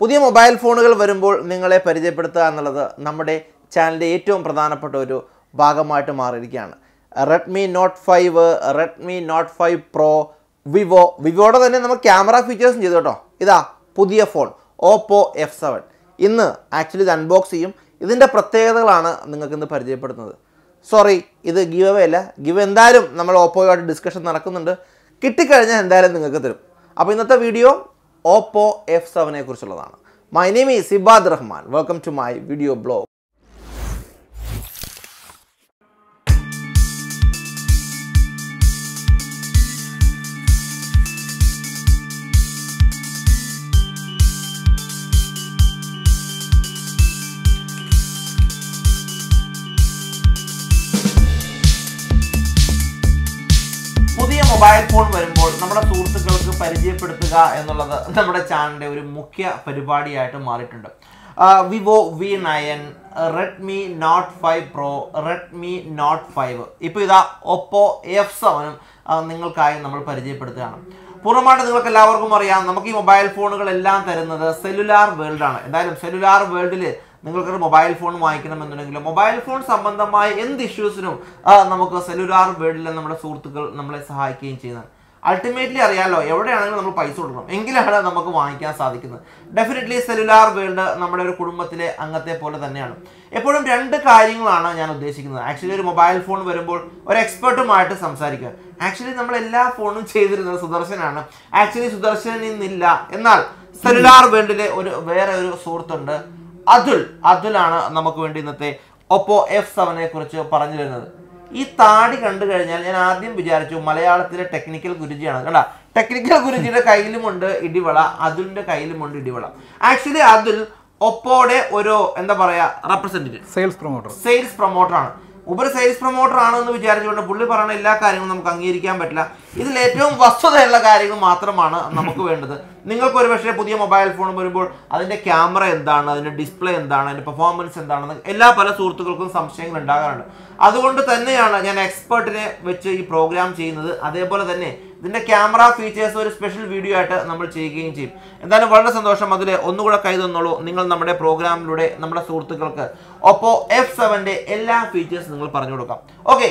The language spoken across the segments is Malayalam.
പുതിയ മൊബൈൽ ഫോണുകൾ വരുമ്പോൾ നിങ്ങളെ പരിചയപ്പെടുത്തുക എന്നുള്ളത് നമ്മുടെ ചാനലിൻ്റെ ഏറ്റവും പ്രധാനപ്പെട്ട ഒരു ഭാഗമായിട്ട് മാറിയിരിക്കുകയാണ് Redmi Note five Redmi Note five pro Vivo വിവോയുടെ തന്നെ നമ്മൾ ക്യാമറ ഫീച്ചേഴ്സും ചെയ്തു കേട്ടോ ഇതാ പുതിയ ഫോൺ ഓപ്പോ എഫ് സെവൻ ഇന്ന് ആക്ച്വലി ഇത് അൺബോക്സ് ചെയ്യും ഇതിൻ്റെ പ്രത്യേകതകളാണ് നിങ്ങൾക്ക് ഇന്ന് പരിചയപ്പെടുത്തുന്നത് സോറി ഇത് ഗീവ് അവേ അല്ല ഗീവ് എന്തായാലും നമ്മൾ ഓപ്പോയുമായിട്ട് ഡിസ്കഷൻ നടക്കുന്നുണ്ട് കിട്ടിക്കഴിഞ്ഞാൽ എന്തായാലും നിങ്ങൾക്ക് തരും അപ്പോൾ ഇന്നത്തെ വീഡിയോ ഓപ്പോ എഫ് സെവനെ കുറിച്ചുള്ളതാണ് my name is Ibad Rahman welcome to my video blog mobile phone വരുമ്പോൾ നമ്മുടെ സുഹൃത്തുക്കൾ പരിചയപ്പെടുത്തുക എന്നുള്ളത് നമ്മുടെ ചാനലിൻ്റെ ഒരു മുഖ്യ പരിപാടിയായിട്ട് മാറിയിട്ടുണ്ട് Vivo V nine Redmi Note five pro Redmi Note five ഇപ്പോൾ ഇതാ ഒപ്പോ എഫ് സെവനും നിങ്ങൾക്കായി നമ്മൾ പരിചയപ്പെടുത്തുകയാണ് പൂർണ്ണമായിട്ട് നിങ്ങൾക്ക് എല്ലാവർക്കും അറിയാം നമുക്ക് ഈ മൊബൈൽ ഫോണുകളെല്ലാം തരുന്നത് സെല്ലുലാർ വേൾഡാണ് എന്തായാലും സെല്ലുലാർ വേൾഡിൽ നിങ്ങൾക്കൊരു മൊബൈൽ ഫോൺ വാങ്ങിക്കണമെന്നുണ്ടെങ്കിൽ മൊബൈൽ ഫോൺ സംബന്ധമായ എന്ത് ഇഷ്യൂസിനും നമുക്ക് സെല്ലുലാർ വേൾഡിൽ നമ്മുടെ സുഹൃത്തുക്കൾ നമ്മളെ സഹായിക്കുകയും ചെയ്യുന്നതാണ് അൾട്ടിമേറ്റ്ലി അറിയാമല്ലോ എവിടെയാണെങ്കിലും നമ്മൾ പൈസ കൊടുക്കണം എങ്കിലാണ് നമുക്ക് വാങ്ങിക്കാൻ സാധിക്കുന്നത് ഡെഫിനറ്റ്ലി സെല്ലുലാർ വേൾഡ് നമ്മുടെ ഒരു കുടുംബത്തിലെ അംഗത്തെ പോലെ തന്നെയാണ് എപ്പോഴും രണ്ട് കാര്യങ്ങളാണ് ഞാൻ ഉദ്ദേശിക്കുന്നത് ആക്ച്വലി ഒരു മൊബൈൽ ഫോൺ വരുമ്പോൾ ഒരു എക്സ്പെർട്ടുമായിട്ട് സംസാരിക്കുക ആക്ച്വലി നമ്മൾ എല്ലാ ഫോണും ചെയ്തിരുന്നത് സുദർശനാണ് ആക്ച്വലി നിന്നില്ല എന്നാൽ സെല്ലുലാർ വേൾഡിലെ ഒരു വേറെ ഒരു സുഹൃത്തുണ്ട് അതുൽ അതുലാണ് നമുക്ക് വേണ്ടി ഇന്നത്തെ ഒപ്പോ എഫ് സെവനെ കുറിച്ച് പറഞ്ഞു തരുന്നത് ഈ താടി കണ്ടു കഴിഞ്ഞാൽ ഞാൻ ആദ്യം വിചാരിച്ചു മലയാളത്തിലെ ടെക്നിക്കൽ ഗുരുജിയാണ് കണ്ട ടെക്നിക്കൽ ഗുരുജിയുടെ കയ്യിലുമുണ്ട് ഇടിവള അതുലിന്റെ കയ്യിലുമുണ്ട് ഇടിവള ആക്ച്വലി അതുൽ ഒപ്പോടെ ഒരു എന്താ പറയാ representative sales promoter sales promoter ആണ് ഉപരി സെയിൽസ് പ്രൊമോട്ടർ ആണെന്ന് വിചാരിച്ചുകൊണ്ട് പുള്ളി പറയുന്ന എല്ലാ കാര്യങ്ങളും നമുക്ക് അംഗീകരിക്കാൻ പറ്റില്ല ഇതിൽ ഏറ്റവും വസ്തുതയുള്ള കാര്യങ്ങൾ മാത്രമാണ് നമുക്ക് വേണ്ടത് നിങ്ങൾക്ക് ഒരു പക്ഷേ പുതിയ മൊബൈൽ ഫോൺ വരുമ്പോൾ അതിൻ്റെ ക്യാമറ എന്താണ് അതിൻ്റെ ഡിസ്പ്ലേ എന്താണ് അതിൻ്റെ പെർഫോമൻസ് എന്താണെന്ന് എല്ലാ പല സുഹൃത്തുക്കൾക്കും സംശയങ്ങൾ ഉണ്ടാകാറുണ്ട് അതുകൊണ്ട് തന്നെയാണ് ഞാൻ എക്സ്പേർട്ടിനെ വെച്ച് ഈ പ്രോഗ്രാം ചെയ്യുന്നത് അതേപോലെ തന്നെ ഇതിൻ്റെ ക്യാമറ ഫീച്ചേഴ്സ് ഒരു സ്പെഷ്യൽ വീഡിയോ ആയിട്ട് നമ്മൾ ചെയ്യുകയും ചെയ്യും എന്തായാലും വളരെ സന്തോഷം അതിൽ ഒന്നുകൂടെ കൈ തന്നോളൂ നിങ്ങൾ നമ്മുടെ പ്രോഗ്രാമിലൂടെ നമ്മുടെ സുഹൃത്തുക്കൾക്ക് ഒപ്പോ എഫ് സെവന്റെ എല്ലാ ഫീച്ചേഴ്സ് നിങ്ങൾ പറഞ്ഞു കൊടുക്കാം ഓക്കെ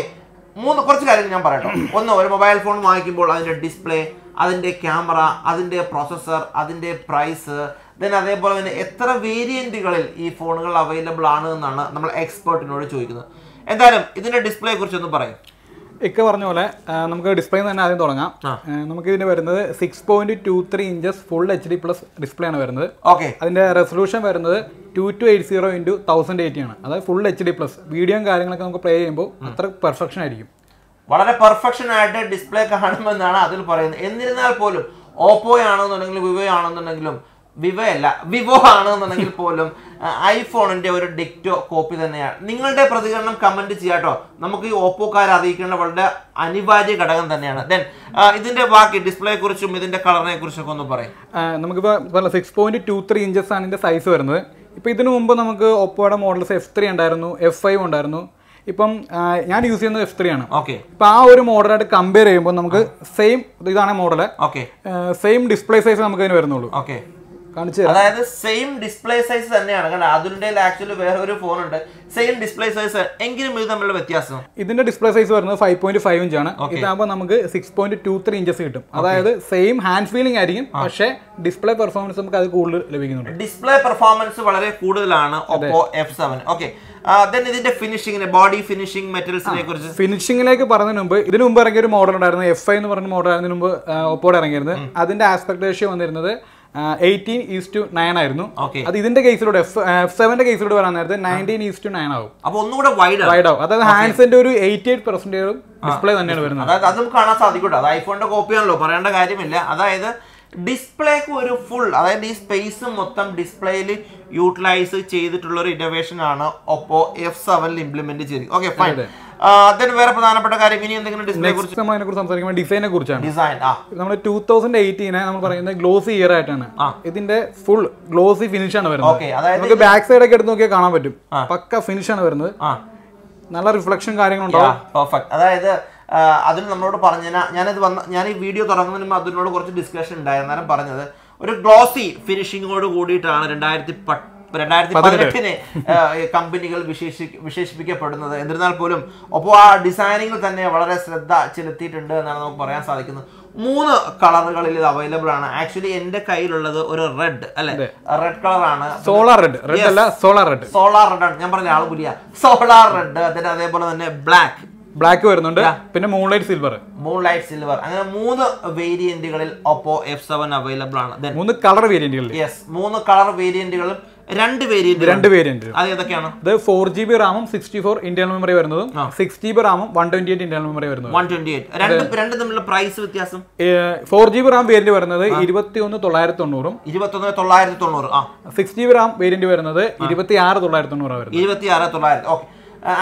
മൂന്ന് കുറച്ച് കാര്യങ്ങൾ ഞാൻ പറയട്ടോ ഒന്ന് ഒരു മൊബൈൽ ഫോൺ വാങ്ങിക്കുമ്പോൾ അതിന്റെ ഡിസ്പ്ലേ അതിന്റെ ക്യാമറ അതിന്റെ പ്രോസസ്സർ അതിന്റെ പ്രൈസ് ദെൻ അതേപോലെ തന്നെ എത്ര വേരിയന്റുകളിൽ ഈ ഫോണുകൾ അവൈലബിൾ ആണ് എന്നാണ് നമ്മൾ എക്സ്പേർട്ടിനോട് ചോദിക്കുന്നത് എന്തായാലും ഇതിന്റെ കുറിച്ച് ഒന്ന് പറയും ഇക്ക പറഞ്ഞ പോലെ നമുക്ക് ഡിസ്പ്ലേ തന്നെ ആദ്യം തുടങ്ങാം നമുക്ക് ഇതിന് വരുന്നത് six point two three inches full H D plus display ആണ് വരുന്നത് ഓക്കെ അതിന്റെ റെസൊല്യൂഷൻ വരുന്നത് two two eight zero into thousand eighty ആണ് അതായത് full H D plus video കാര്യങ്ങളൊക്കെ നമുക്ക് പ്ലേ ചെയ്യുമ്പോൾ അത്ര പെർഫെക്ഷൻ ആയിരിക്കും വളരെ പെർഫെക്ഷൻ ആയിട്ട് ഡിസ്പ്ലേ കാണുമെന്നാണ് അതിൽ പറയുന്നത് എന്നിരുന്നാൽ പോലും ഓപ്പോ ആണെന്നുണ്ടെങ്കിലും വിവോ ആണെന്നുണ്ടെങ്കിലും വിവയല്ല വിവോ ആണെന്നുണ്ടെങ്കിൽ പോലും ഐഫോണിന്റെ ഒരു ഡിക്റ്റോ കോപ്പി തന്നെയാണ് നിങ്ങളുടെ പ്രതികരണം കമന്റ് ചെയ്യാട്ടോ നമുക്ക് ഈ ഓപ്പോക്കാർ അറിയിക്കേണ്ട വളരെ അനിവാര്യ ഘടകം തന്നെയാണ് ദെൻ ഇതിന്റെ ബാക്കി ഡിസ്പ്ലേ കുറിച്ചും ഇതിന്റെ കളറിനെ ഒക്കെ ഒന്ന് പറയും നമുക്കിപ്പോൾ six point two three inches ആണ് ഇതിന്റെ സൈസ് വരുന്നത് ഇപ്പൊ ഇതിനു മുമ്പ് നമുക്ക് ഓപ്പോയുടെ മോഡൽസ് എഫ് ത്രീ ഉണ്ടായിരുന്നു എഫ് ഫൈവ് ഉണ്ടായിരുന്നു ഇപ്പം ഞാൻ യൂസ് ചെയ്യുന്നത് എഫ് ത്രീ ആണ് ഓക്കെ ഇപ്പൊ ആ ഒരു മോഡലായിട്ട് കമ്പയർ ചെയ്യുമ്പോൾ നമുക്ക് സെയിം ഇതാണ് മോഡൽ സെയിം ഡിസ്പ്ലേ സൈസ് നമുക്ക് അതിന് വരുന്നുള്ളൂ ഓക്കെ അതായത് സെയിം ഡിസ്പ്ലേ സൈസ് തന്നെയാണ് കാരണം അതിൻ്റെ ആക്ച്വലി വേറെ ഒരു ഫോൺ ഉണ്ട് സെയിം ഡിസ്പ്ലേ സൈസ് എങ്കിലും ഇത് തമ്മിലുള്ള വ്യത്യാസം ഇതിന്റെ ഡിസ്പ്ലേ സൈസ് വരുന്നത് ഫൈവ് പോയിന്റ് ഫൈവ് ഇഞ്ച് ആണ് ഇതാകുമ്പോൾ നമുക്ക് six point two three inches കിട്ടും അതായത് സെയിം ഹാൻഡ് ഫീലിംഗ് ആയിരിക്കും പക്ഷേ ഡിസ്പ്ലേ പെർഫോമൻസ് നമുക്ക് അത് കൂടുതൽ ലഭിക്കുന്നുണ്ട് ഡിസ്പ്ലേ പെർഫോമൻസ് വളരെ കൂടുതലാണ് ഓപ്പോ എഫ് സെവൻ ഓക്കെ ഇതിന്റെ ബോഡി ഫിനിഷിംഗ് മെറ്റൽസിനെ കുറിച്ച് ഫിനിഷിംഗിലേക്ക് പറഞ്ഞതിന് മുമ്പ് ഇതിനു മുമ്പ് ഇറങ്ങിയ ഒരു മോഡൽ ഉണ്ടായിരുന്നു എഫ് ഐ എന്ന് പറഞ്ഞ മോഡൽ ആയിരുന്നു മുമ്പ് ഒപ്പോടെ ഇറങ്ങിയിരുന്നത് അതിന്റെ ആസ്പെക്ട് റേഷ്യോ വന്നിരുന്നത് എയ്റ്റീൻ ഈസ് ടു നയൻ ആയിരുന്നു അത് ഇതിന്റെ കേസിലൂടെ എഫ് സെവന്റെ കേസിലൂടെ വരാൻ നേരത്തെ നയൻറ്റീൻ ഈസ് ടു നയൻ ആവും അപ്പൊ ഒന്നുകൂടെ വൈഡ് വൈഡ് ആവും അതായത് ഹാൻഡ്സിന്റെ ഒരു എയ്റ്റി എയ്റ്റ് പെർസെന്റേജും ഡിസ്പ്ലേ തന്നെയാണ് വരുന്നത് അതായത് അത് നമുക്ക് കാണാൻ സാധിക്കൂട്ടോ അത് ഐഫോണിന്റെ കോപ്പിയാണല്ലോ പറയേണ്ട കാര്യമില്ല അതായത് ഡിസ്പ്ലേക്ക് ഒരു ഫുൾ അതായത് ഈ സ്പേസ് മൊത്തം ഡിസ്പ്ലേയിൽ യൂട്ടിലൈസ് ചെയ്തിട്ടുള്ള ഒരു ഇന്നോവേഷൻ ആണ് ഒപ്പോ എഫ് സെവനിൽ ഇംപ്ലിമെന്റ് ചെയ്തിരിക്കുന്നത് ഓക്കെ ഫൈൻ അതിന് വേറെ പ്രധാനപ്പെട്ട കാര്യം ഇനി എന്തെങ്കിലും ഡിസ്പ്ലേ കുറിച്ച് നമ്മൾ അതിനെ സംസാരിക്കുമ്പോൾ ഡിസൈനെ കുറിച്ചാണ് ഡിസൈൻ ആ നമ്മൾ ടൂ തൗസൻഡ് എയ്റ്റീനെ നമ്മൾ പറയുന്നത് ഗ്ലോസി ഇയർ ആയിട്ടാണ് ഇതിന്റെ ഫുൾ ഗ്ലോസി ഫിനിഷ് ആണ് വരുന്നത് അതായത് നമുക്ക് ബാക്ക് സൈഡ് ഒക്കെ എടുത്ത് നോക്കിയാൽ കാണാൻ പറ്റും പക്ക ഫിനിഷ് ആണ് വരുന്നത് നല്ല റിഫ്ലക്ഷൻ കാര്യങ്ങളുണ്ടോ പെർഫെക്റ്റ് അതായത് അതിൽ നമ്മളോട് പറഞ്ഞ ഞാനത് വന്ന ഞാൻ ഈ വീഡിയോ തുടങ്ങുന്നതിന് മുമ്പ് അതിനോട് കുറച്ച് ഡിസ്കഷൻ ഉണ്ടായിരുന്നു പറഞ്ഞത് ഒരു ഗ്ലോസി ഫിനിഷിങ്ങോട് കൂടിയിട്ടാണ് രണ്ടായിരത്തി രണ്ടായിരത്തി പതിനെട്ടിന് കമ്പനികൾ വിശേഷി വിശേഷിപ്പിക്കപ്പെടുന്നത് എന്നിരുന്നാൽ പോലും ഒപ്പം ആ ഡിസൈനിങ്ങിൽ തന്നെ വളരെ ശ്രദ്ധ ചെലുത്തിയിട്ടുണ്ട് എന്നാണ് നമുക്ക് പറയാൻ സാധിക്കുന്നത് മൂന്ന് കളറുകളിൽ ഇത് അവൈലബിൾ ആണ് ആക്ച്വലി എന്റെ കയ്യിലുള്ളത് ഒരു റെഡ് അല്ലെ റെഡ് കളർ ആണ് സോളാർ റെഡ് റെഡ് അല്ല സോളാർ റെഡ് സോളാർ റെഡ് ആണ് ഞാൻ പറഞ്ഞ ആൾ പുലിയ സോളാർ റെഡ് അതിന്റെ അതേപോലെ തന്നെ ബ്ലാക്ക് ബ്ലാക്ക് വരുന്നുണ്ട് പിന്നെ മൂൺലൈറ്റ് സിൽവർ മൂൺലൈറ്റ് സിൽവർ അങ്ങനെ മൂന്ന് വേരിയന്റുകളിൽ ഒപ്പോ എഫ് സെവൻ അവൈലബിൾ ആണ് മൂന്ന് കളർ വേരിയന്റുകളിൽ യെസ് മൂന്ന് കളർ വേരിയന്റുകളും രണ്ട് വേരിയന്റ് രണ്ട് ഫോർ ജി ബി റാമും സിക്സ്റ്റി ഫോർ ഇന്റർണൽ മെമ്മറി വരുന്നതും സിക്സ് ജി ബി റാമും one twenty eight internal memory വരുന്നത് രണ്ട് രണ്ട് തമ്മിലുള്ള പ്രൈസ് വ്യത്യാസം four G B RAM variant വരുന്നത് ഇരുപത്തി ഒന്ന് തൊള്ളായിരത്തി തൊണ്ണൂറും ഇരുപത്തി തൊള്ളായിരത്തി തൊണ്ണൂറ് ആ six G B RAM variant വരുന്നത് ഇരുപത്തി ആറ് തൊള്ളായിരത്തി തൊണ്ണൂറ് വരുന്നത് ഇരുപത്തി ആറ് തൊള്ളായിരത്തി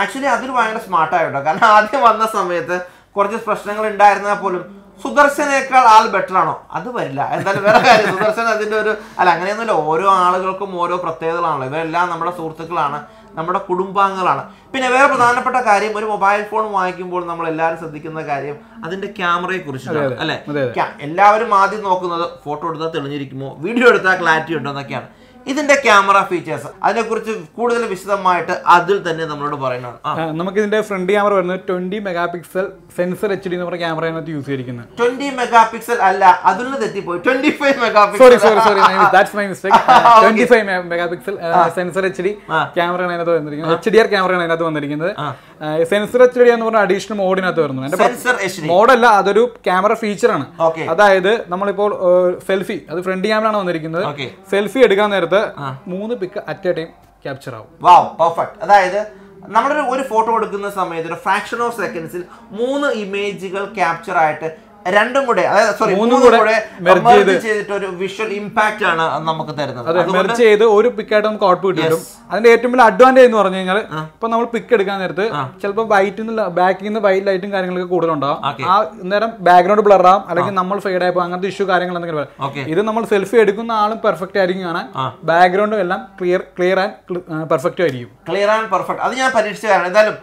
ആക്ച്വലി അതിൽ ഭയങ്കര സ്മാർട്ടായിട്ടോ കാരണം ആദ്യം വന്ന സമയത്ത് കുറച്ച് പ്രശ്നങ്ങൾ ഉണ്ടായിരുന്നാൽ പോലും സുദർശനേക്കാൾ ആൾ ബെറ്റർ ആണോ അത് വരില്ല എന്തായാലും വേറെ കാര്യം സുദർശൻ അതിന്റെ ഒരു അല്ല അങ്ങനെയൊന്നുമില്ല ഓരോ ആളുകൾക്കും ഓരോ പ്രത്യേകതകളാണല്ലോ ഇവരെല്ലാം നമ്മുടെ സുഹൃത്തുക്കളാണ് നമ്മുടെ കുടുംബാംഗങ്ങളാണ് പിന്നെ വേറെ പ്രധാനപ്പെട്ട കാര്യം ഒരു മൊബൈൽ ഫോൺ വാങ്ങിക്കുമ്പോൾ നമ്മൾ എല്ലാവരും ശ്രദ്ധിക്കുന്ന കാര്യം അതിന്റെ ക്യാമറയെ കുറിച്ചാണ് അല്ലെ എല്ലാവരും ആദ്യം നോക്കുന്നത് ഫോട്ടോ എടുത്താൽ തെളിഞ്ഞിരിക്കുമോ വീഡിയോ എടുത്താൽ ക്ലാരിറ്റി ഉണ്ടോ എന്നൊക്കെയാണ് ഇതിന്റെ ക്യാമറ ഫീച്ചേഴ്സ് അതിനെക്കുറിച്ച് കൂടുതൽ വിശദമായിട്ട് അതിൽ തന്നെ നമ്മളോട് പറയുന്നതാണ് നമുക്ക് ഇതിന്റെ ഫ്രണ്ട് ക്യാമറ വരുന്നത് twenty megapixel sensor H D എന്ന് പറഞ്ഞ ക്യാമറയാണ് യൂസ് ചെയ്തിരിക്കുന്നത് ട്വന്റി മെഗാ പിക്സൽ അല്ല അതിൽ നിന്ന് തെറ്റിപ്പോയി twenty five megapixel sorry sorry that's my mistake twenty five megapixel sensor H D ക്യാമറയാണ് അതിനകത്ത് വന്നിരിക്കുന്നത് എച്ച് ഡി ആർ ക്യാമറയാണ് അതിനകത്ത് വന്നിരിക്കുന്നത് സെൻസർ എച്ച് ഡി എന്ന് പറഞ്ഞ അഡീഷണൽ മോഡിനകത്ത് വരുന്നത് എന്റെ മോഡല്ല അതൊരു ക്യാമറ ഫീച്ചറാണ് അതായത് നമ്മളിപ്പോൾ സെൽഫി അത് ഫ്രണ്ട് ക്യാമറ ആണ് വന്നിരിക്കുന്നത് സെൽഫി എടുക്കാൻ നേരത്തെ സമയത്ത് മൂന്ന് pick at a time capture ആവും വാവ് പെർഫെക്റ്റ് അതായത് നമ്മുടെ ഒരു ഫോട്ടോ എടുക്കുന്ന സമയത്ത് ഒരു ഫ്രാക്ഷൻ ഓഫ് സെക്കൻഡ്സിൽ മൂന്ന് ഇമേജുകൾ ക്യാപ്ചർ ആയിട്ട് രണ്ടും കൂടെ അതായത് സോറി മൂന്നും കൂടെ ചെയ്തിട്ട് ഒരു വിഷ്വൽ ഇമ്പാക്ട് ആണ് നമുക്ക് തരുന്നത് മെർജ് ചെയ്ത് ഒരു പിക്കായിട്ട് നമുക്ക് ഔട്ട്പുട്ട് കിട്ടും അതിന്റെ ഏറ്റവും വലിയ അഡ്വാൻറ്റേജ് എന്ന് പറഞ്ഞു കഴിഞ്ഞാൽ ഇപ്പൊ നമ്മൾ പിക്ക് എടുക്കാൻ നേരത്ത് ചിലപ്പോൾ വൈറ്റിൽ നിന്ന് ബാക്കിൽ നിന്ന് വൈറ്റ് ലൈറ്റും കാര്യങ്ങളൊക്കെ കൂടുതലുണ്ടാവും ആ നേരം ബാക്ക്ഗ്രൗണ്ട് ബ്ലർ ആവും അല്ലെങ്കിൽ നമ്മൾ ഫെയ്ഡ് ആയപ്പോൾ അങ്ങനത്തെ ഇഷ്യൂ കാര്യങ്ങൾ എന്തെങ്കിലും വരാം ഇത് നമ്മൾ സെൽഫി എടുക്കുന്ന ആളും പെർഫെക്റ്റ് ആയിരിക്കും കാണാൻ ബാക്ക്ഗ്രൗണ്ടും എല്ലാം ക്ലിയർ ക്ലിയർ ആൻഡ് പെർഫെക്റ്റ് ആയിരിക്കും ക്ലിയർ ആൻഡ് പെർഫെക്റ്റ് അത് ഞാൻ പരീക്ഷിച്ചു കാരണം എന്തായാലും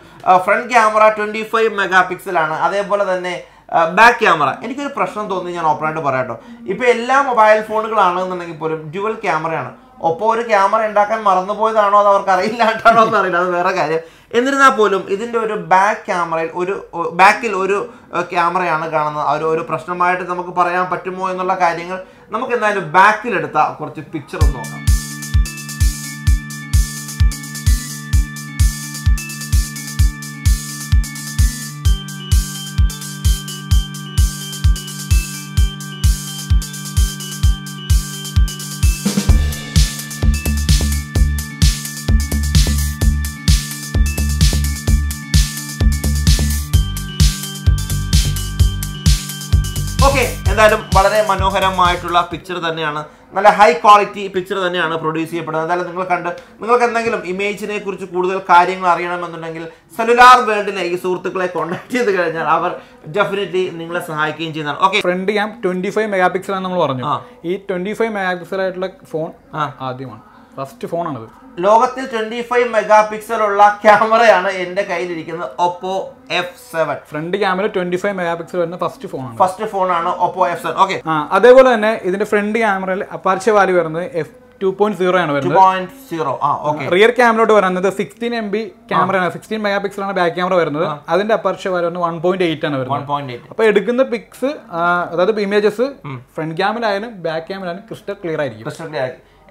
front camera twenty five mega പിക്സലാണ് അതേപോലെ തന്നെ ബാക്ക് ക്യാമറ എനിക്കൊരു പ്രശ്നം തോന്നി ഞാൻ ഓപ്പണായിട്ട് പറയാട്ടോ കേട്ടോ ഇപ്പോൾ എല്ലാ മൊബൈൽ ഫോണുകളാണെന്നുണ്ടെങ്കിൽ പോലും ഡ്യുവൽ ക്യാമറയാണ് ഒപ്പം ഒരു ക്യാമറ ഉണ്ടാക്കാൻ മറന്നുപോയതാണോ അത് അവർക്ക് അറിയില്ലാട്ടാണോ എന്ന് അറിയില്ല അത് വേറെ കാര്യം എന്നിരുന്നാൽ പോലും ഇതിൻ്റെ ഒരു ബാക്ക് ക്യാമറയിൽ ഒരു ബാക്കിൽ ഒരു ക്യാമറയാണ് കാണുന്നത് അവർ ഒരു പ്രശ്നമായിട്ട് നമുക്ക് പറയാൻ പറ്റുമോ എന്നുള്ള കാര്യങ്ങൾ നമുക്ക് എന്തായാലും ബാക്കിലെടുത്ത കുറച്ച് പിക്ചർ ഒന്ന് നോക്കാം എന്തായാലും വളരെ മനോഹരമായിട്ടുള്ള പിക്ചർ തന്നെയാണ് നല്ല ഹൈ ക്വാളിറ്റി പിക്ചർ തന്നെയാണ് പ്രൊഡ്യൂസ് ചെയ്യപ്പെടുന്നത് എന്തായാലും നിങ്ങൾ കണ്ട് നിങ്ങൾക്ക് എന്തെങ്കിലും ഇമേജിനെ കുറിച്ച് കൂടുതൽ കാര്യങ്ങൾ അറിയണമെന്നുണ്ടെങ്കിൽ സെലുലാർ വേൾഡിലെ ഈ സുഹൃത്തുക്കളെ കോൺടാക്ട് ചെയ്ത് കഴിഞ്ഞാൽ അവർ ഡെഫിനറ്റ്ലി നിങ്ങളെ സഹായിക്കുകയും ചെയ്യുന്നതാണ് okay front cam twenty five megapixel ആണെന്ന് നമ്മൾ പറഞ്ഞു ഈ ട്വന്റി ഫൈവ് മെഗാ പിക്സൽ ആയിട്ടുള്ള ഫോൺ ആദ്യമാണ് ഫസ്റ്റ് ഫോണാണത് ലോകത്തിൽ ട്വന്റി ഫൈവ് മെഗാ പിക്സൽ ഉള്ള ക്യാമറയാണ് എന്റെ കയ്യിലിരിക്കുന്നത് Oppo F seven front camera twenty five megapixel വരുന്ന ഫസ്റ്റ് ഫോൺ ഫസ്റ്റ് ആണ് ഒപ്പോ എഫ് സെവൻ ഓക്കെ അതേപോലെ തന്നെ ഇതിന്റെ ഫ്രണ്ട് ക്യാമറയിൽ അപ്പാർച്ച വാല്യൂ വരുന്നത് എഫ് ടു പോയിന്റ് സീറോ ആണ് വരുന്നത് റിയർ ക്യാമറയോട് വരുന്നത് സിക്സ്റ്റീൻ എം ബി ക്യാമറയാണ് സിക്സ്റ്റീൻ മെഗാ പിക്സൽ ആണ് ബാക്ക് ക്യാമറ വരുന്നത് അതിന്റെ അപ്പർച്ച വരുന്നത് വൺ പോയിന്റ് എയ്റ്റ് ആണ് വരുന്നത് അപ്പൊ എടുക്കുന്ന പിക്സ് അതായത് ഇമേജസ് ഫ്രണ്ട് ക്യാമറ ആയാലും ബാക്ക് ക്യാമറ ആയാലും ക്രിസ്റ്റൽ ക്ലിയർ ആയിരിക്കും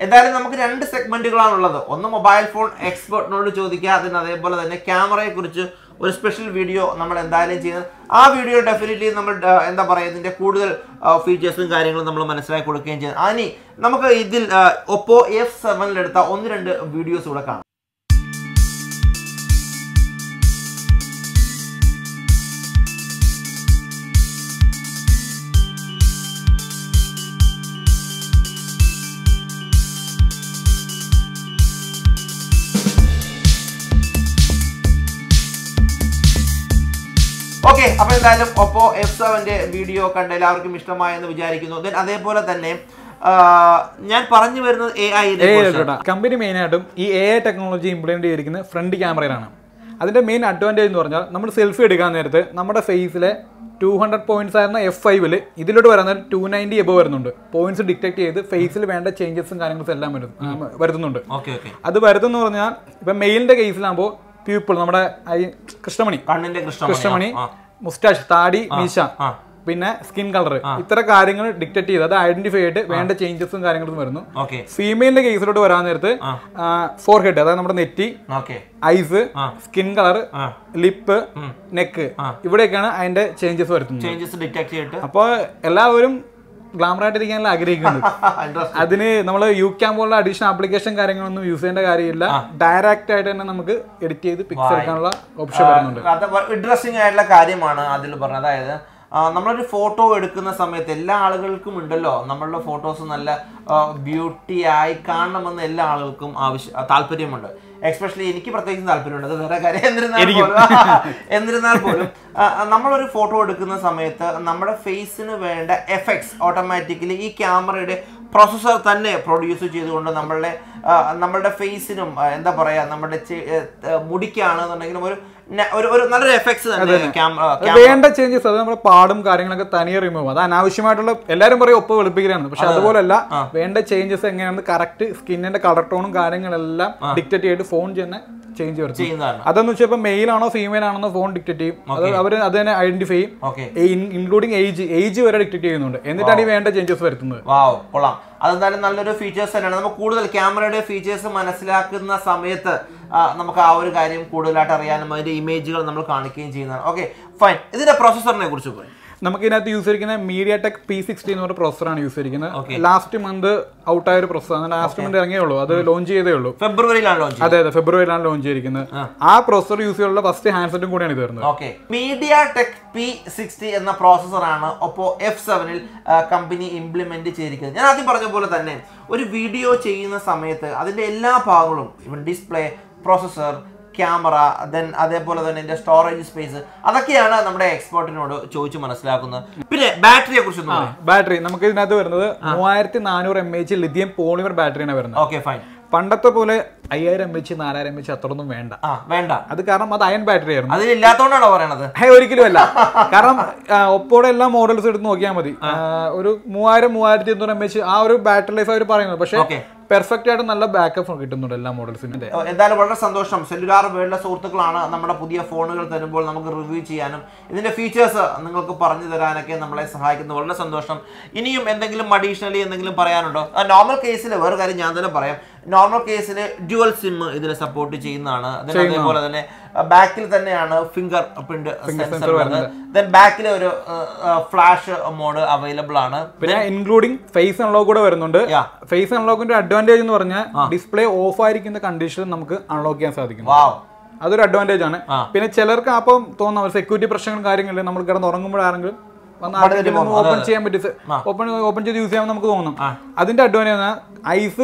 എന്തായാലും നമുക്ക് രണ്ട് സെഗ്മെന്റുകളാണുള്ളത് ഒന്ന് മൊബൈൽ ഫോൺ എക്സ്പേർട്ടിനോട് ചോദിക്കുക അതിന് അതേപോലെ തന്നെ ക്യാമറയെ കുറിച്ച് ഒരു സ്പെഷ്യൽ വീഡിയോ നമ്മൾ എന്തായാലും ചെയ്യുന്നത് ആ വീഡിയോ ഡെഫിനറ്റ്ലി നമ്മൾ എന്താ പറയുക ഇതിൻ്റെ കൂടുതൽ ഫീച്ചേഴ്സും കാര്യങ്ങളും നമ്മൾ മനസ്സിലാക്കി കൊടുക്കുകയും ചെയ്യുന്നത് അനി നമുക്ക് ഇതിൽ ഒപ്പോ എഫ് സെവനിലെടുത്ത ഒന്ന് രണ്ട് വീഡിയോസ് കൂടെ കാണാം എന്തായാലും ഒപ്പോ എഫ് സെവൻ്റെ വീഡിയോ കണ്ട് എല്ലാവർക്കും ഇഷ്ടമായെന്ന് വിചാരിക്കുന്നു ദെൻ അതേപോലെ തന്നെ ഞാൻ പറഞ്ഞു വരുന്നത് എ ഐ കമ്പനി മെയിനായിട്ടും ഈ എ ഐ ടെക്നോളജി ഇംപ്ലിമെന്റ് ചെയ്തിരിക്കുന്നത് ഫ്രണ്ട് ക്യാമറയിലാണ് അതിന്റെ മെയിൻ അഡ്വാൻറ്റേജ് എന്ന് പറഞ്ഞാൽ നമ്മൾ സെൽഫി എടുക്കാൻ നേരത്ത് നമ്മുടെ ഫേസിലെ ടു ഹൺഡ്രഡ് പോയിന്റ്സ് ആയിരുന്ന എഫ് ഫൈവിൽ ഇതിലോട്ട് വരുന്നത് ടു നയൻറ്റി എബോ വരുന്നുണ്ട് പോയിന്റ്സ് ഡിറ്റക്ട് ചെയ്ത് ഫേസിൽ വേണ്ട ചേഞ്ചസും കാര്യങ്ങളും എല്ലാം വരുത്തുന്നുണ്ട് അത് വരുത്തുന്നു പറഞ്ഞാൽ ഇപ്പൊ മെയിലിന്റെ കേസിലാകുമ്പോൾ പ്യൂപ്പിൾ നമ്മുടെ കൃഷ്ണമണി കൃഷ്ണമണി മുസ്റ്റാഷ് താടി മീശ പിന്നെ സ്കിൻ കളർ ഇത്ര കാര്യങ്ങൾ ഡിക്റ്റേറ്റ് ചെയ്ത് അത് ഐഡന്റിഫൈ ആയിട്ട് വേണ്ട ചേഞ്ചസും കാര്യങ്ങളും വരുന്നു ഫീമെയിലിന്റെ കേസിലോട്ട് വരാൻ നേരത്ത് ഫോർ ഹെഡ് അതായത് നമ്മുടെ നെറ്റി eyes skin colour lip neck ഇവിടെയൊക്കെയാണ് അതിന്റെ ചേഞ്ചസ് വരുത്തുന്നത് അപ്പോൾ എല്ലാവരും ഗ്ലാമറായിട്ടിരിക്കാനല്ല ആഗ്രഹിക്കുന്നത് അതിന് നമ്മൾ യു ക്യാം പോലുള്ള അഡീഷണൽ ആപ്ലിക്കേഷൻ കാര്യങ്ങളൊന്നും യൂസ് ചെയ്യേണ്ട കാര്യമില്ല ഡയറക്റ്റ് ആയിട്ട് തന്നെ നമുക്ക് എഡിറ്റ് ചെയ്ത് പിക്സ് എടുക്കാനുള്ള ഓപ്ഷൻ വരുന്നുണ്ട് ഡ്രസ്സിംഗ് ആയിട്ടുള്ള കാര്യമാണ് അതിൽ പറഞ്ഞത് അതായത് നമ്മളൊരു ഫോട്ടോ എടുക്കുന്ന സമയത്ത് എല്ലാ ആളുകൾക്കും ഉണ്ടല്ലോ നമ്മളുടെ ഫോട്ടോസ് നല്ല ബ്യൂട്ടി ആയി കാണണമെന്ന് എല്ലാ ആളുകൾക്കും ആവശ്യ താല്പര്യമുണ്ട് എക്സ്പെഷ്യലി എനിക്ക് പ്രത്യേകിച്ച് താല്പര്യമുണ്ട് അത് വേറെ കാര്യം എന്നിരുന്നാൽ എന്നിരുന്നാൽ പോലും നമ്മളൊരു ഫോട്ടോ എടുക്കുന്ന സമയത്ത് നമ്മുടെ ഫേസിന് വേണ്ട എഫക്ട്സ് ഓട്ടോമാറ്റിക്കലി ഈ ക്യാമറയുടെ പ്രോസസ്സർ തന്നെ പ്രൊഡ്യൂസ് ചെയ്തുകൊണ്ട് നമ്മളുടെ നമ്മളുടെ ഫേസിനും എന്താ പറയാ നമ്മുടെ മുടിക്കാണെന്നുണ്ടെങ്കിലും ഒരു ഒരു എഫക്ട്സ് തന്നെ വേണ്ട ചേഞ്ചസ് അത് നമ്മൾ പാടും കാര്യങ്ങളൊക്കെ തനിയെ റിമൂവ് അത് അനാവശ്യമായിട്ടുള്ള എല്ലാവരും പറയും ഒപ്പ് വെളുപ്പിക്കലാണ് പക്ഷെ അതുപോലല്ല വേണ്ട ചേഞ്ചസ് എങ്ങനെയാണ് കറക്റ്റ് സ്കിന്നിന്റെ കളർ ടോണും കാര്യങ്ങളെല്ലാം ഡിക്റ്റേറ്റ് ചെയ്തിട്ട് ഫോൺ ചെയ്യുന്ന ചേഞ്ച് വരുന്നത് അതെന്ന് വെച്ചാൽ ഇപ്പൊ മെയിൽ ആണോ ഫീമെയിൽ ആണോ ഫോൺ ഡിക്റ്റേറ്റ് ചെയ്യും അവർ അത് തന്നെ ഐഡന്റിഫൈ ചെയ്യും ഇൻക്ലൂഡിംഗ് ഏജ് ഏജ് വരെ ഡിക്റ്റേറ്റ് ചെയ്യുന്നുണ്ട് എന്നിട്ടാണ് ഈ വേണ്ട ചേഞ്ചസ് വരുത്തുന്നത് കൊള്ളാം അതെന്തായാലും നല്ലൊരു ഫീച്ചേഴ്സ് തന്നെയാണ് നമുക്ക് കൂടുതൽ ക്യാമറയുടെ ഫീച്ചേഴ്സ് മനസ്സിലാക്കുന്ന സമയത്ത് നമുക്ക് ആ ഒരു കാര്യം കൂടുതലായിട്ട് അറിയാനും അതിന്റെ ഇമേജുകൾ നമ്മൾ കാണിക്കുകയും ചെയ്യുന്നതാണ് ഓക്കെ ഫൈൻ ഇതിന്റെ പ്രോസസ്സറിനെ കുറിച്ച് പറയും നമുക്കിതിനകത്ത് യൂസ് ചെയ്തിരിക്കുന്ന മീഡിയ ടെക് പി സിക്സ്റ്റി എന്ന് പറഞ്ഞ പ്രോസറാണ് യൂസ് ചെയ്തിരിക്കുന്നത് ലാസ്റ്റ് മന്ത് ആയ ഒരു പ്രോസറാണ് ലാസ്റ്റ് മന്ത് ഇറങ്ങിയേ ഉള്ളൂ അത് ലോഞ്ച് ചെയ്തേ ഉള്ളൂ ഫെബ്രുവരിയിലാണ് ലോഞ്ച് അതെ അതെ ഫെബ്രുവരിയിലാണ് ലോഞ്ച് ചെയ്തിരിക്കുന്നത് ആ പ്രോസസർ യൂസ് ചെയ്യാനുള്ള ഫസ്റ്റ് ഹാൻഡ്സെറ്റും കൂടിയാണ് ഇത് വരുന്നത് മീഡിയ ടെക് പി സിക്സ്റ്റി എന്ന ആണ് ഒപ്പോ എഫ് സെവനിൽ കമ്പനി ഇംപ്ലിമെന്റ് ചെയ്തിരിക്കുന്നത് ഞാൻ ആദ്യം പറഞ്ഞ പോലെ തന്നെ ഒരു വീഡിയോ ചെയ്യുന്ന സമയത്ത് അതിന്റെ എല്ലാ ഭാഗങ്ങളും ഡിസ്പ്ലേ പ്രോസസ്സർ ക്യാമറ ദെൻ അതേപോലെ തന്നെ എന്റെ സ്റ്റോറേജ് സ്പേസ് അതൊക്കെയാണ് നമ്മുടെ എക്സ്പോർട്ടിനോട് ചോദിച്ചു മനസ്സിലാക്കുന്നത് പിന്നെ ബാറ്ററിയെ കുറിച്ച് ബാറ്ററി നമുക്ക് ഇതിനകത്ത് വരുന്നത് മൂവായിരത്തി നാനൂറ് എം എച്ച് ലിഥിയം പോളിമർ ബാറ്ററിയാണ് വരുന്നത് ഓക്കെ ഫൈൻ പണ്ടത്തെ പോലെ അയ്യായിരം എം എച്ച് നാലായിരം എം എച്ച് അത്രയൊന്നും വേണ്ട വേണ്ട അത് കാരണം അത് അയൺ ബാറ്ററി ആയിരുന്നു അതിലില്ലാത്തോണ്ടാണോ പറയണത് ഒരിക്കലും അല്ല കാരണം ഒപ്പോടെ എല്ലാ മോഡൽസ് എടുത്ത് നോക്കിയാൽ മതി ഒരു മൂവായിരം മൂവായിരത്തി എണ്ണൂറ് എം എച്ച് ആ ഒരു ബാറ്ററി ലൈഫ് അവർ പറയുന്നത് പക്ഷേ പെർഫെക്റ്റ് ആയിട്ട് നല്ല ബാക്കപ്പ് കിട്ടുന്നുണ്ട് എല്ലാ മോഡൽസിനും എന്തായാലും വളരെ സന്തോഷം സെല്ലുലാർ വേൾഡിലെ സുഹൃത്തുക്കളാണ് നമ്മുടെ പുതിയ ഫോണുകൾ തരുമ്പോൾ നമുക്ക് റിവ്യൂ ചെയ്യാനും ഇതിന്റെ ഫീച്ചേഴ്സ് നിങ്ങൾക്ക് പറഞ്ഞു തരാനൊക്കെ നമ്മളെ സഹായിക്കുന്നത് വളരെ സന്തോഷം ഇനിയും എന്തെങ്കിലും അഡീഷണലി എന്തെങ്കിലും പറയാനുണ്ടോ നോർമൽ കേസിൽ വേറെ കാര്യം ഞാൻ തന്നെ പറയാം നോർമൽ കേസിൽ ഡ്യുവൽ സിം ഇതിനെ സപ്പോർട്ട് ചെയ്യുന്നതാണ് അതേപോലെ തന്നെ ബാക്കിൽ തന്നെയാണ് ഫിംഗർ പ്രിന്റ് സെൻസർ വരുന്നത് ദെൻ ബാക്കിൽ ഒരു ഫ്ലാഷ് മോഡ് അവൈലബിൾ ആണ് പിന്നെ ഇൻക്ലൂഡിംഗ് ഫേസ് അൺലോക്ക് കൂടെ വരുന്നുണ്ട് ഫേസ് അൺലോക്കിന്റെ അഡ്വാൻറ്റേജ് എന്ന് പറഞ്ഞാൽ ഡിസ്പ്ലേ ഓഫ് ആയിരിക്കുന്ന കണ്ടീഷൻ നമുക്ക് അൺലോക്ക് ചെയ്യാൻ സാധിക്കും അതൊരു അഡ്വാൻറ്റേജ് ആണ് പിന്നെ ചിലർക്ക് അപ്പം തോന്നുന്ന സെക്യൂരിറ്റി പ്രശ്നങ്ങളും കാര്യങ്ങളും നമ്മൾ കിടന്ന് ഉറങ്ങുമ്പോഴാണെങ്കിലും ഓപ്പൺ ചെയ്യാൻ പറ്റും ഓപ്പൺ ഓപ്പൺ ചെയ്ത് യൂസ് ചെയ്യാൻ നമുക്ക് തോന്നും അതിന്റെ അഡ്വാൻറ്റേജ് ഐസ്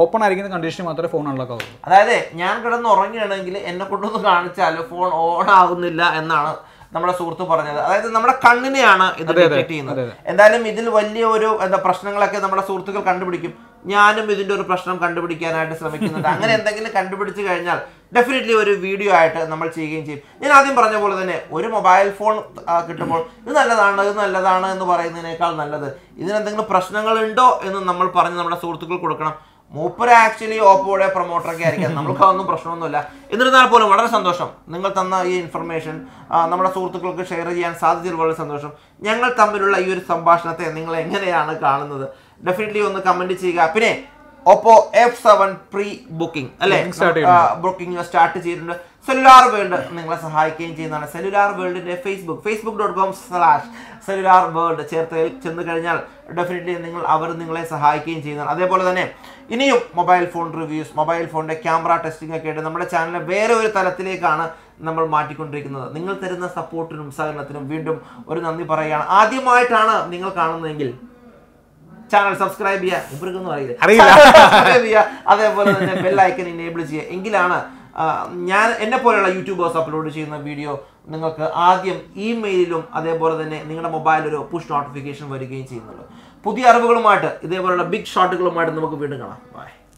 ഓപ്പൺ ആയിരിക്കുന്ന കണ്ടീഷനിൽ മാത്രമേ ഫോൺ അൺലോക്ക് ആവൂ അതായത് ഞാൻ കിടന്ന് ഉറങ്ങുകയാണെങ്കിൽ എന്നെ കൊണ്ടൊന്ന് കാണിച്ചാൽ ഫോൺ ഓൺ ആകുന്നില്ല എന്നാണ് നമ്മുടെ സുഹൃത്ത് പറഞ്ഞത് അതായത് നമ്മുടെ കണ്ണിനെയാണ് ഇത് ഡിറ്റക്ട് ചെയ്യുന്നത് എന്തായാലും ഇതിൽ വലിയ ഒരു എന്താ പ്രശ്നങ്ങളൊക്കെ നമ്മുടെ സുഹൃത്തുക്കൾ കണ്ടുപിടിക്കും ഞാനും ഇതിന്റെ ഒരു പ്രശ്നം കണ്ടുപിടിക്കാനായിട്ട് ശ്രമിക്കുന്നുണ്ട് അങ്ങനെ എന്തെങ്കിലും കണ്ടുപിടിച്ചു കഴിഞ്ഞാൽ ഡെഫിനറ്റ്ലി ഒരു വീഡിയോ ആയിട്ട് നമ്മൾ ചെയ്യുകയും ചെയ്യും ഞാൻ ആദ്യം പറഞ്ഞ പോലെ തന്നെ ഒരു മൊബൈൽ ഫോൺ കിട്ടുമ്പോൾ ഇത് നല്ലതാണ് ഇത് നല്ലതാണ് എന്ന് പറയുന്നതിനേക്കാൾ നല്ലത് ഇതിനെന്തെങ്കിലും പ്രശ്നങ്ങളുണ്ടോ എന്ന് നമ്മൾ പറഞ്ഞ് നമ്മുടെ സുഹൃത്തുക്കൾ കൊടുക്കണം മൂപ്പര് ആക്ച്വലി ഓപ്പോയുടെ ഒക്കെ ആയിരിക്കാം നമ്മൾക്ക് അതൊന്നും പ്രശ്നമൊന്നുമില്ല എന്നിരുന്നാൽ പോലും വളരെ സന്തോഷം നിങ്ങൾ തന്ന ഈ ഇൻഫർമേഷൻ നമ്മുടെ സുഹൃത്തുക്കൾക്ക് ഷെയർ ചെയ്യാൻ സാധിച്ചതിൽ വളരെ സന്തോഷം ഞങ്ങൾ തമ്മിലുള്ള ഈ ഒരു സംഭാഷണത്തെ നിങ്ങൾ എങ്ങനെയാണ് കാണുന്നത് ഡെഫിനറ്റ്ലി ഒന്ന് കമന്റ് ചെയ്യുക പിന്നെ Oppo F seven pre booking അല്ലെ ബുക്കിംഗ് സ്റ്റാർട്ട് ചെയ്തിട്ടുണ്ട് സെല്ലുലാർ വേൾഡ് നിങ്ങളെ സഹായിക്കുകയും ചെയ്യുന്നതാണ് സെല്ലുലാർ വേൾഡിന്റെ Facebook Facebook dot com slash cellular world ചേർത്ത് ചെന്ന് കഴിഞ്ഞാൽ ഡെഫിനറ്റ്ലി നിങ്ങൾ അവർ നിങ്ങളെ സഹായിക്കുകയും ചെയ്യുന്നതാണ് അതേപോലെ തന്നെ ഇനിയും മൊബൈൽ ഫോൺ റിവ്യൂസ് മൊബൈൽ ഫോണിന്റെ ക്യാമറ ടെസ്റ്റിംഗ് ഒക്കെ ആയിട്ട് നമ്മുടെ ചാനൽ വേറെ ഒരു തലത്തിലേക്കാണ് നമ്മൾ മാറ്റിക്കൊണ്ടിരിക്കുന്നത് നിങ്ങൾ തരുന്ന സപ്പോർട്ടിനും സഹകരണത്തിനും വീണ്ടും ഒരു നന്ദി പറയുകയാണ് ആദ്യമായിട്ടാണ് നിങ്ങൾ കാണുന്നതെങ്കിൽ ചാനൽ സബ്സ്ക്രൈബ് ചെയ്യുക ഇവർക്കൊന്നും അറിയില്ല അതേപോലെ തന്നെ ബെല്ലൈക്കൻ എനേബിൾ ചെയ്യുക എങ്കിലാണ് ഞാൻ എന്നെ പോലെയുള്ള യൂട്യൂബേഴ്സ് അപ്ലോഡ് ചെയ്യുന്ന വീഡിയോ നിങ്ങൾക്ക് ആദ്യം ഇമെയിലും അതേപോലെ തന്നെ നിങ്ങളുടെ മൊബൈലിൽ ഒരു പുഷ് നോട്ടിഫിക്കേഷൻ വരികയും ചെയ്യുന്നുള്ളൂ പുതിയ അറിവുകളുമായിട്ട് ഇതേപോലെയുള്ള ബിഗ് ഷോട്ടുകളുമായിട്ട് നമുക്ക് വീണ്ടും കാണാം ബൈ